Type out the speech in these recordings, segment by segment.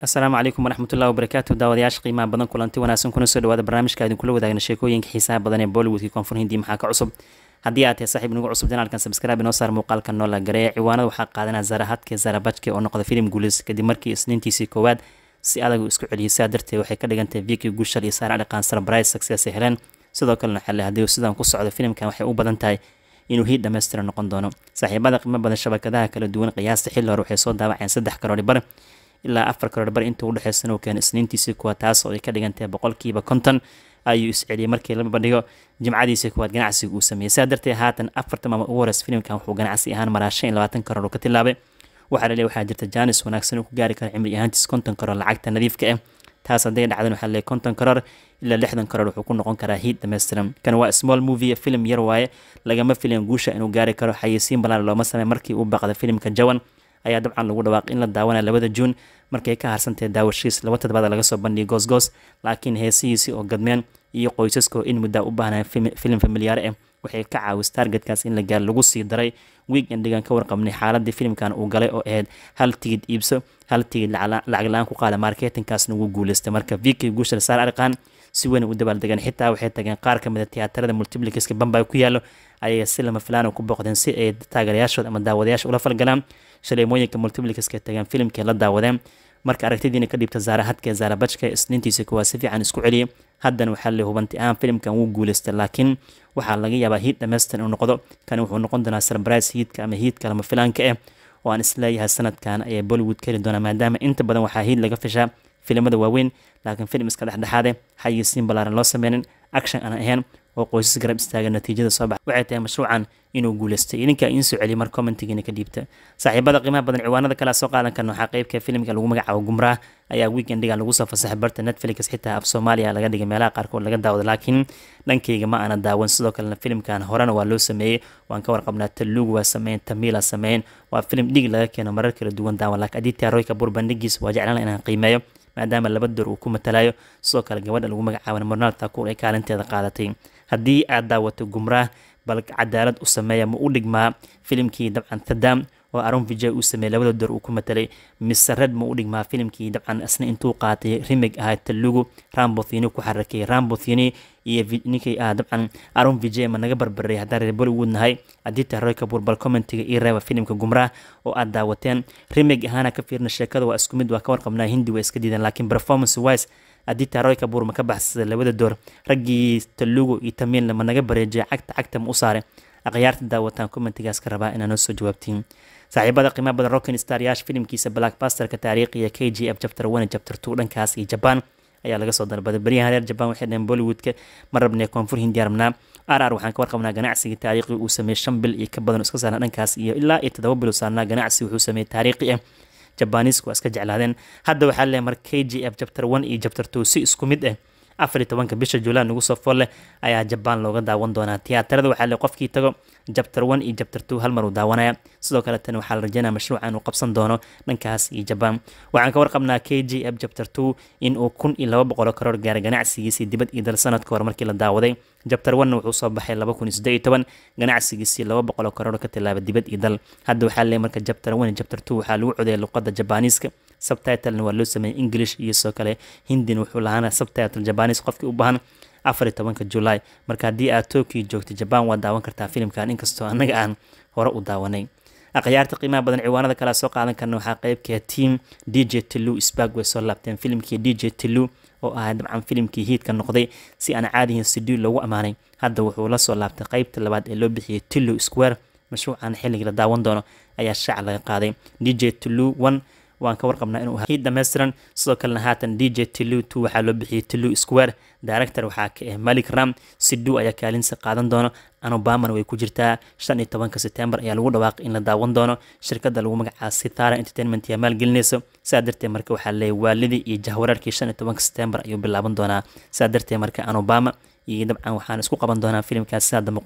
asalaamu calaykum waraxmatullahi wabarakaatu daawadayaasha qiimaha badan kulanti wanaagsan kuna soo dhawaada barnaamijka idin wadaagna sheekooyinka xiisaha badan ee bollywoodka koonfur hindi maxaa ka cusub haddii aad tahay saaxiib nagu cusub janaalkan sabskraibe noo saar muuqaalka noola garee ciwaanada waxaa qaadanaa zarahadke zarabajke oo noqda filim guulis kadib markii isniintiisii koowaad si adagu isku celiyo sidaa darteed waxay ka dhigan viki gushal iyo saara dhaqaan sarbarisag sidaasay heleen sidoo kalena xale haddii sidan ku socdo filimkan waxay u badan tahay inuu hiid dhammaystiran noqon doono saaxiibada qiimo badan shabakadaha kala duwan qiyaasta xilli waxay soo daawaceen saddex karoori ilaa afar karoodhbar inta udhexeysana uu keena isniintiisii kuwaad taas oo ay ka dhigantahay boqolkiiba konton ayuu isceliyay markii la bandhigo jimcadiisii kuwaad ganacsiga uu sameeyey sidaa darteed haatan afarta maama ugu horeys filimkan wuxuu ganacsi ahaan maraa shan iyo labaatan karoor ka tilaabay waxaa laleey waxaa jirta jaanis wanaagsan uu ku gaari karo cimri ahaantiis konton karoor lacagta nadiifka ah taas hadday dhacdan waxaa laleey konton karoor ilaa lixdan karoor wuxuu ku noqon karaa hiid dhammaystiran kan waa small movie filim yar waaye lagama filayn guusha inuu gaari karo xayeysiin balaaran looma samey markii uu baqda filimka jawan ayaa dabcan lagu dhawaaq in la daawana labada juun markay ka harsantae daawashiis laba toddobaad laga soo bandhigay goosgoos laakiin heesihiisii oo gadmeen iyo qoysaskoo in muddaa u baahnaa filim familiyaare ah waxay ka caawis taargetkaas in la gaar lagu sii daray wiig endhigan ka warqabnay xaaladii filimkan uu galay oo ahayd hal tigid iibso hal tigid lacag la-aan ku qaada marketinkaasna wuu guuleystay marka viki guushar saar arqaan si weyn u dabaaldegan xitaa waxay tageen qaar kamid a ah tiyaatarada multiplikiska bambay ku yaallo ayay si lama filaan ah ku booqdeen si ay taageerayaashooda ama daawadayaasha ula falgalaan shalay mooyinka multimilkaska tagen filimkay la daawadeen marka aragtidiina ka dhiibta zaare hadkee zaare bajka isniintiisa kuwaad si fiican isku celiyay haddana waxaa le hubanti ahaan filimkan wuu guulaystay laakiin waxaa laga yaabaa hiid dhammaystiran inuu noqdo kani wuxuu noqon doonaa sarbarais hiidka ama hiidka lama filaanka ah oo aan isleeyahay sanadkan ayay bollywood ka heli doonaa maadaama inta badan waxaa hiid laga fishaa filimada waaweyn laakiin filim iska dhexdhexaade eh, xayisiin ballaaran loo sameynin action aan ahayn oo qoysas garab istaaga natiijada soo baxa waxay tahay mashruucan inuu guuleystay idinka in soo celiya mar commentigiina ka dhiibta saaxiibada qiimaha badan ciwaanada kale soo qaadan karna waxaa qeybka filimka lagu magacaabo gumraah ayaa weekendigan lagu soo fasaxay barta netflix xitaa af soomaaliya laga dhigay meelaha qaarkood laga daawado laakiin dhankayga ma aana daawan sidoo kalena filimkan horena waa loo sameeyey waan ka warqabnaa taluug waa sameyn tamiila sameyn waa filim dhig laga keeno marar kala duwan daawan laakiin haddii tiarooyka burbandhigiisa waa jeclaan inaan qiimeeyo maadaama laba door uu ku matalayo sidoo kale gabadha lagu magacaabana mornaal taakuur ay kaalinteeda qaadatay haddii aad daawato gumraah bal cadaalad u sameeya ma u dhigmaa filimkii dabcan thadam oo aron vijay uu sameeyey labada door uu ku matalay mr red u dhigmaa filimkii dabcan isna intuu qaatay remig ahaa talugu rambothini ku xarakay rambothini iyo ninkii ah dabcan aron vijay ma naga barbaray haddaan reer bollywood nahay haddii tahay roy bal commentiga ii reeba filimka gumraah oo aad daawateen remig ahaana ka fiirna sheekada waa isku mid waa ka warqabnaa hindi waa iska diideen laakiin performance wise haddii taroy kabuur ma ka baxsaday labada door raggii talugu iyo tamiinle ma naga bareejay cagta cagta ma u saare akhyaarta daawataan commentigaas ka rabaa inaa soo jawaabtiin saaxiibada qiimaha badan rokin staaryaasha filimkiisa blackbusterka taariikhiya k g f chapter one chapter two dhankaas iyo jaban ayaa laga soo dalbaday baryahan reer jaban waxay dhaheen bollywoodka ma rabnee koonfur hindi arabnaa r r waxaan ka warqabnaa ganacsigii taariikhi uu sameeyey shan bil iyo ka badan iska saarnaa dhankaas iyo ilaa iyo toddoba bil saarnaa ganacsi wuxuu sameeyey taariikhi ah jabaniisku waa iska jeclaadeen hadda waxaa leeyahay mar k g f chapter one iyo chapter two si isku mid ah afar iyo tobanka bisha juulaan ugu soo fool ayaa jabaan looga daawan doonaa tiyaatarada waxaa le qofkii tago jabtar one iyo jabtar two hal mar uu daawanaya sidoo kale tan waxaa la rajeynaya mashruucan uu qabsan doono dhankaas iyo jabaan waxaan ka warqabnaa k j f jabtar two inuu kun iyo laba boqolo karoor gaara ganacsigiisii dibad iyo dal sanadka hore markii la daawaday jabtar one wuxuu soo baxay laba kun iyo siddeed iyo toban ganacsigiisii laba boqolo karoor ka tilaaba dibad iyo dal hadda waxaa le marka jabtar one iyo jabtar two waxaa lagu codeeya luqada jabaaniiska subtitlena waa loo sameeyay english iyo soo kale hindina wuxuu lahaana subtitle jabanis qofkii u baahan afar iyo tobanka julaay marka haddii aad tokyo joogto jaban waad daawan kartaa filimkan inkastoo annaga aan hore u daawanay akhyaarta qiimaha badan ciwaanada kale soo qaadan karna waxaa qeybka ah team d j tlu sbarg soo laabteen filimkii d j tlu oo ahaa dabcan filimkii hiidka noqday si aan caadihin studio loogu ammaanay hadda wuxuu la soo laabtay qaybta labaad ee loo bixiyay tlu square mashruucan xilligii la daawan doono ayaa shaaca laga qaaday d j tlu one waan ka warqabnaa inuu ahaa dhamaystiran sidoo kalena haatan d j tilu tu waxaa loo bixiyey tilu square director waxaa ka ah malik ram sidu ayaa kaalinsa qaadan doono anubaman way ku jirtaa shan iyo tobanka sebtembar ayaa lagu dhawaaqay in la daawan doono shirkadda lagu magacaa sithara entertainment ayaa maalgelinaysa sidaa darteed marka waxaa leeyahy waalidii iyo jahwareerkii shan iyo tobanka sebtembar ayuu bilaaban doonaa sidaa darteed marka anobama iyo dabcan waxaan isku qaban doonaa filimkaas sida dambe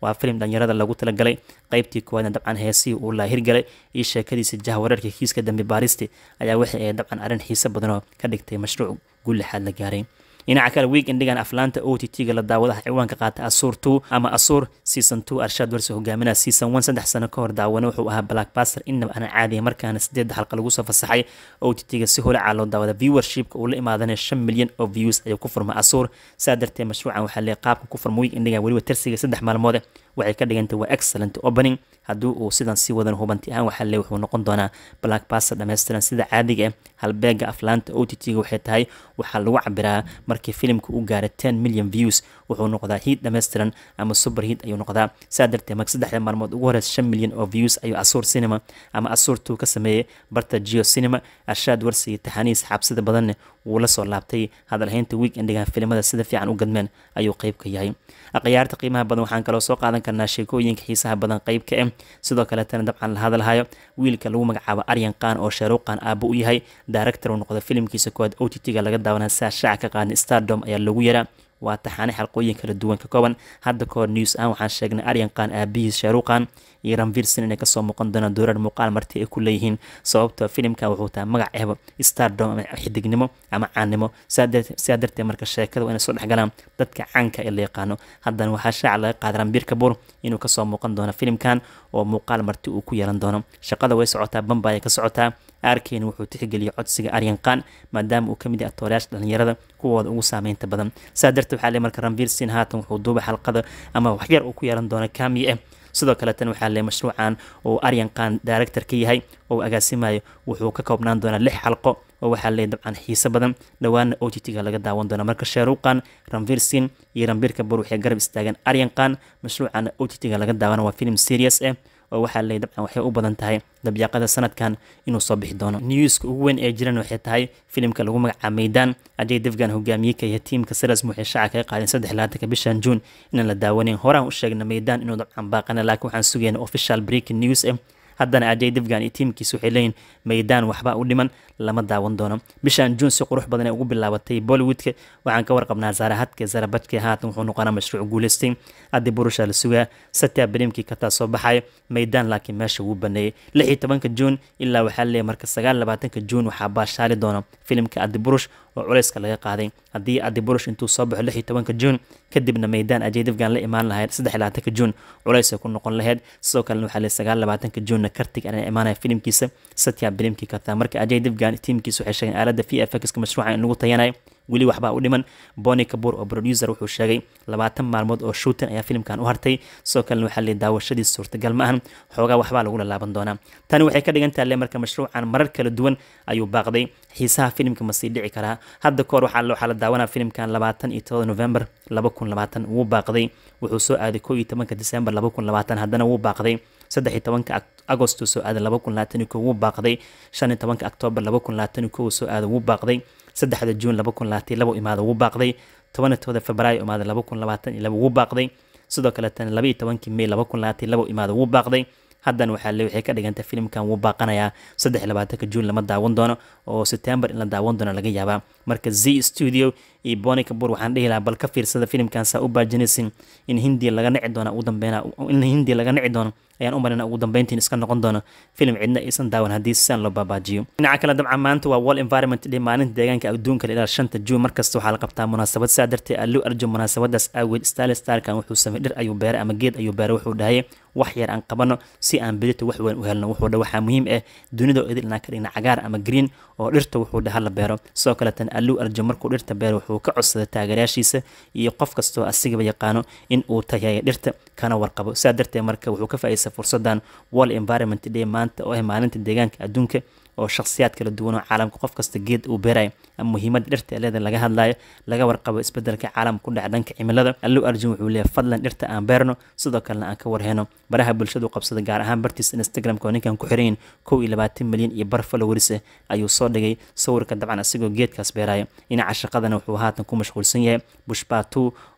waa filim dhalinyarada lagu talagalay qaybtii koowaadna dabcan heesihii uu laahirgalay iyo sheekadiisa jaha wareerka kiiska dambe baariste ayaa waxay ahayd dabcan arrin xiise badanoo ka dhigtay mashruuc guul lixaad la gaaray dhinaca kale wiig indhigan aflaanta o t t-ga la daawadaha ciwaanka qaata asuur two ama asuur season two arshaad warsi hogaaminaa season one saddex sano ka hor daawano wuxuu ahaa blackbaster inaba aanan caadiya markaana sideedda xalqa lagu soo fasaxay o t t-ga si holaca loo daawada viewershipka uu la imaadanaya shan milyan oo views ayuu ku furma asuur saa darteed mashruucan waxaa leeya qaabka ku furma wiig indhigan weliba tarsiga saddex maalmoode waxay ka dhigantay waa excellent opening haddii uu sidan sii wadan hubanti ahaan waxaa lee wuxuu noqon doonaa blackbaster dhammaystiran sida caadiga ah halbeega aflaanta o t t-ga waxay tahay waxaa lagu cabiraa mar markii filimka u gaara ten million views wuxuu noqdaa hiid dhammaystiran ama super hiid ayuu noqdaa saa darteed marka saddexda maalmood ugu horeysa shan milyan oo views ayuu asuur cinema ama asuur ka sameeyay barta geo cinema ashaad warsiga taxaaniis xabsida badanne wuu la soo laabtay hadalhaynta weekendigan filimada sida fiican u gadmeen ayuu qayb ka yahay akhyaarta qiimaha badan waxaan kaloo soo qaadan karnaa sheekooyinka xiisaha badan qayb ka ah eh. sidoo kaletana dabcan la hadalhayo wiilka lagu magacaabo aryan qaan oo sheeruuqaan aabo u yahay daaractor uu noqda filimkiisa koowaad o t t-ga laga daawanaa saa shaaca ka qaadna stardom ayaa loogu yaraa waa taxaane xalqooyin kala duwan ka kooban hadda kahor news aan waxaan sheegnay aryankan aabihiis shaaruqan iyo ranvilson inay kasoo muuqan doonaan doorar muuqaal marti ay ku leeyihiin sababtoo filimka wuxuu tahay magac eebo stardom ama xidignimo ama caannimo sidaa darteed marka sheekada waa inay soo dhexgalaan dadka caanka ee la yaqaano haddana waxaa shaaca laga qaaday ranbir kabur inuu kasoo muuqan doono filimkan oo muuqaal marti uu ku yeelan doono shaqada way socotaa bamba ay ka socotaa arkeen wuxuu tixgeliyay codsiga aryanqaan maadaama uu kamid yahay atoorayaasha dhalinyarada kuwooda ugu saameynta badan saa darteed waxaa le marka ranviir sin haatan wuxuu duuba xalqada ama waxyar uu ku yeelan doono kaamiye ah sidoo kale waxaa le mashruucan uu aryanqaan director ka yahay oo agaasimayo wuxuu ka koobnaan doonaa lix xalqo oo waxaa le dabcan xiise badan dhowaana ojitiga laga daawan doona marka sheeruuqan ranvirsin iyo ranbiirka bor waxay garab istaagaan aryanqaan mashruucana ojitiga laga daawano waa filim serious ah eh. oo waxaa leey dabcan waxay u badan tahay dabyaaqada sanadkan inuu soo bixi doono newska ugu weyn ee jiran waxay tahay filimka lagu magacaabo maydaan ajay defgan hogaamiye kaya tiimka salasmu waxay shaaca kaga qaadeen saddex labaatanka bishan juun inaan la daawanayn horaan u sheegna maydaan inuu dabcan baaqana laakiin waxaan sugayna official breaking news eh haddana ajay dafgan iyo tiimkiisa waxay leeyihin maydaan waxba u dhiman lama daawan doono bishan juun si qurux badan ee ugu bilaabatay bollywoodka waxaan ka warqabnaa zaarahadka zarabadhka haatan wuxuu noqonaa mashruuc guuleystay haddii burusha la sugaa sataa baniimkii kataa soo baxay maydaan laakiin meesha wuu baneeyay lix iyo tobanka juun ilaa waxaa leeyahy marka sagaal labaatanka juun waxaa baashaali doona filimka adiburush oo culayska laga qaaday haddii adiburish intuu soo baxo lix iyo tobanka juun kadibna meydaan ajeedafgaan la imaan lahayd saddex iyo labaatanka juun culaysay ku noqon lahayd sidoo kalena waxaa la sagaal labaatanka juunna kartig aan imaanaya filimkiisa satya bilimkii kartaa marka ajeedafgaan tiimkiisa waxay sheegeen aaladda v f x mashruuca in lagu tayanayo weli waxbaa u dhiman boni kabur oo producer wuxuu sheegay labaatan maalmood oo shootin ayaa filimkan u hartay sidoo kalena waxaa lee daawashadiis suurtagal ma ahan xoogaa waxbaa lagu lalaaban doonaa tani waxay ka dhigan tahay le marka mashruucan marar kala duwan ayuu baaqday xiisaha filimka masii dhici karaa hadda kahor waxaa la daawanaa filimkan labaatan iyo tobada november laba kun labaatan wuu baaqday wuxuu soo aaday koo iyo tobanka december laba kun labaatan haddana wuu baaqday saddex iyo tobanka agosto soo aaday laba kun labaatan iyo kow wuu baaqday shan iyo tobanka octoober laba kun labaatan iyo kow soo aaday wuu baaqday saddexda juun laba kun labaatan iyo laba u imaada wuu baaqday tobana tooda febraayo imaada laba kun labaatan iyo laba wuu baaqday sidoo kaleetana laba iyo tobankii may laba kun labaatan iyo laba u imaada wuu baaqday haddana waxaa le waxay ka dhigantay filimkan wuu baaqanayaa saddex labaatanka juun lama daawan doono oo september in la daawan doono laga yaabaa marka z studio iyo bonica bur waxaan dhihi lahaa bal ka fiirsada filimkan saa u baajinaysin in hindi laga nici doono ugu dambeynaa in hindi laga nici doono ayaan u marina ugu dambeyntiin iska noqon doona filim cidna aysan daawan haddii siaan loo baabaajiyo dhinaca kale dabcan maanta waa wall environment day maalinta deegaanka adduunka ilaa shanta juun markasta waxaa la qabtaa munaasabad saa darteed alluu arjo munaasabadaas aaweed staali staarkan wuxuu samey dhir ayuu beeray ama geed ayuu beeray wuxuu dhahay wax yar aan qabano si aan bedito wax weyn u helno wuxuu dha waxaa muhiim ah dunida oo idil ka dhigna cagaar ama green oo dhirta wuxuu dhaha la beero sidoo kaletan alluu arjo markuu dhirta beero wuxuu ka codsaday taageerayaashiisa iyo qof kastoo asigaba yaqaano in uu tayaaya dhirta kana warqabo sidaa darteed marka wuxuu ka faaisan haysa fursadan world environment day maanta oo ah maalinta deegaanka adduunka oo shakhsiyaad kala duwan oo caalamka qof kasta geed uu beerayo ama muhiimadda dhirta leeda laga hadlayo laga warqabo isbedelka caalamka ku dhaca dhanka cimilada allow arjun wuxuu leeyahay fadlan dhirta aan beerno sidoo kalena aan ka warheyno baraha bulshadu qabsada gaar ahaan bartiis instagramka oo ninkan ku xiranyin kow iyo labaatan milyan iyo bar followers ah ayuu soo dhigay sawirka dabcan asigoo geedkaas beerayo dhinaca shaqadana wuxuu haatan ku mashquulsan yahay bushbaa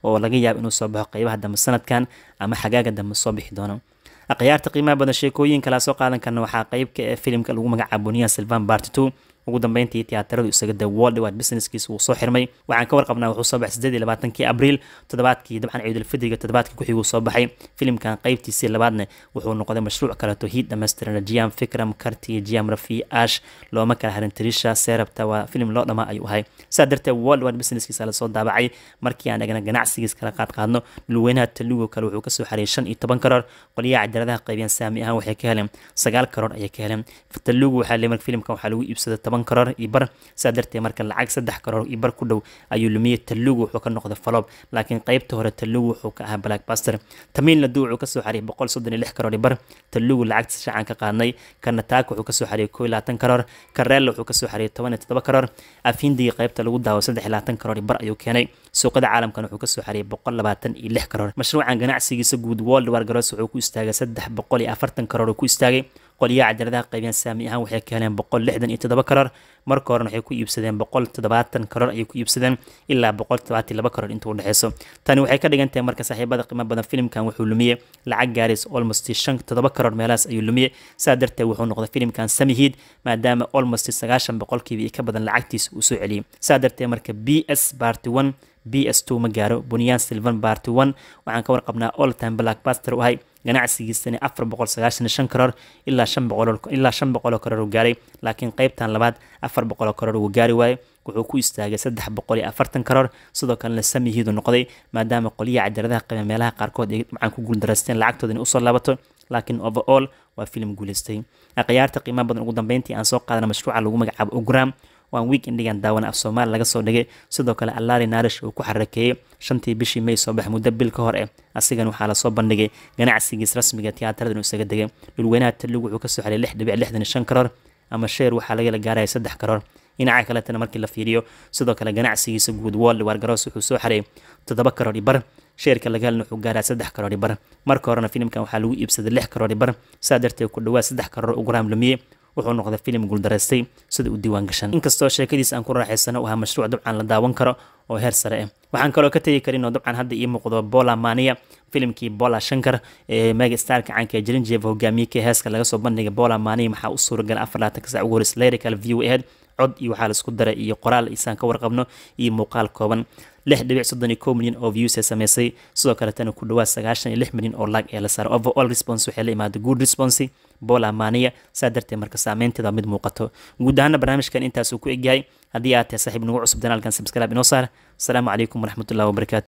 oo laga yaabo inuu soo baxo qeybaha dambe sanadkan ama xagaaga dambe soo bixi doono akhyaarta qiimaha badan sheekooyin kala soo qaadan karna waxaa qeybka ee eh filimka lagu magacaabo niya silvan bartito وقدم بين تي تياتر دو سجد وول دو بزنس كيس وصحر مي وعن كور قبنا وحصاب حسدد اللي بعد تنكي أبريل تدبات كي دبعن عيد الفدرية تدبات كي كحيو صباحي فيلم كان قيب تي سير لبعدنا وحول نقدم مشروع كرتو هيد دم استرنا جيام فكرة مكرتي جيام رفي أش لو ما كان هرن تريشا سير بتوا فيلم لو ما أيوه هاي سادرت وول دو بزنس كيس على صوت دبعي مركي أنا جنا جناس كيس كلاقات قادنا لوينها تلو وكلو وكس وحريشان يتبان كرر قلي عد رذا قيبين ساميها وحكي هلم سجال كرر أيك هلم فتلو وحلي مرك فيلم كان حلو يبصد تبان toban karar iyo bar saa darteed marka lacag saddex karar iyo bar ku dhow ayuu lumiyey talugu wuxuu ka noqday faloob laakiin qaybta hore talugu wuxuu ka ahaa blackbuster tamiin ladu wuxuu kasoo xariyay boqol soddon iyo lix karar iyo bar talugu lacagta shacan ka qaadnay kanataak wuxuu kasoo xariyay koo iyo labaatan karar kareel wuxuu kasoo xariyay toban iyo toddoba karar afindigi qaybta lagu daawo saddex iyo labaatan karar ayuu keenay suuqada caalamkan wuxuu kasoo xariyay boqol labaatan iyo lix karar mashruucan ganacsigiisa guud world war garoos wuxuu ku istaagay saddex boqol iyo afartan karar oo ku istaagay qolyaha cajaladaha qaybiyaan saami ahaan waxay ka heleen boqol lixdan iyo toddoba karar marka horena waxay ku iibsadeen boqol toddobaatan karar ayay ku iibsadeen ilaa boqol toddobaatan laba karar inta udhexeyso tani waxay ka dhigantahay marka saaxiibada qiimo badan filimkan wuxuu lumiyey lacag gaaris almost shan todoba karar meelahaas ayuu lumiyey saa darteed wuxuu noqday filimkan samihiid maadaama almost sagaashan boqolkiiba iyo ka badan lacagtiisa uu soo celiyey saa darteed marka b s party one b s ma gaaro bunyaan silvan barty one waxaan ka warqabnaa oltan blackbuster u ahay ganacsigiisana afar boqol sagaashan shan karoor ilaa shan boqol ilaa shan boqoloo karoor uu gaaray laakiin qaybtan labaad afar boqoloo karoor uu gaari waayo wuxuu ku istaagay saddex boqol iyo afartan karoor sidoo kalena samihiidu noqday maadaama qolyaha cajaradaha qiima meelaha qaarkood ay macaan ku guuldaraysteen lacagtoodana usoo laabato laakiin overall waa filim guulaystay akhyaarta qiimaha badan ugu dambeyntii aan soo qaadana mashruuca lagu magacaabo ogram waan wiig indhigan daawan af soomaali laga soo dhigay sidoo kale allaali naarish uu ku xarakeeyey shantii bishii may soo bax muddo bil ka hor eh asigan waxaa lasoo bandhigay ganacsigiis rasmiga tiyaataradan uu isaga degay dhulweynaha taligu wuxuu kasoo xeliyay lix dhibic lixdan shan karoor ama sheer waxaa lagala gaaraya saddex karoor dhinaca kaletana markii la fiiriyo sidoo kale ganacsigiisa guud wool waargaroos wuxuu soo xareeyay toddoba karoori bar sheerka laga helna wuxuu gaaraa saddex karoori bar marka horena filimkan waxaa lagu iibsaday lix karoori bar saa darteed ku dhawaad saddex karoor ugu raamlamiyey wuxuu noqday filim guuldaraystay sida u diiwaangashan inkastoo sheekadiis aan ku raaxaysano ahaa mashruuc dabcan la daawan karo oo heer sare ah waxaan kaloo ka tegi karin oo dabcan hadda ii muuqdo bola mania filimkii bola shankar ee megastarka caanka ee jerinjeef hogaamiyekii heeska laga soo bandhigay bola maaniya waxaa u suuragal afar labaatan ugu horeysa lyrical view ahead cod iyo waxaa laisku daray iyo qoraal isaan ka warqabno iyo muuqaal kooban lix dhibic soddon iyo kow milyan oo views ee sameysay sidoo kale ku dhawaad sagaashan iyo lix milyan oo lag ee la saaray overall response waxay la imaaday good response bola maaniya saa darteed marka saameynteeda mid muuqato guud ahaana barnaamijkan intaasuu ku egyahay haddii aad tahay saaxiib nagu cusub danaalkan sabscribe inoo saar asalaamu calaykum waraxmatullahi wabarakaatu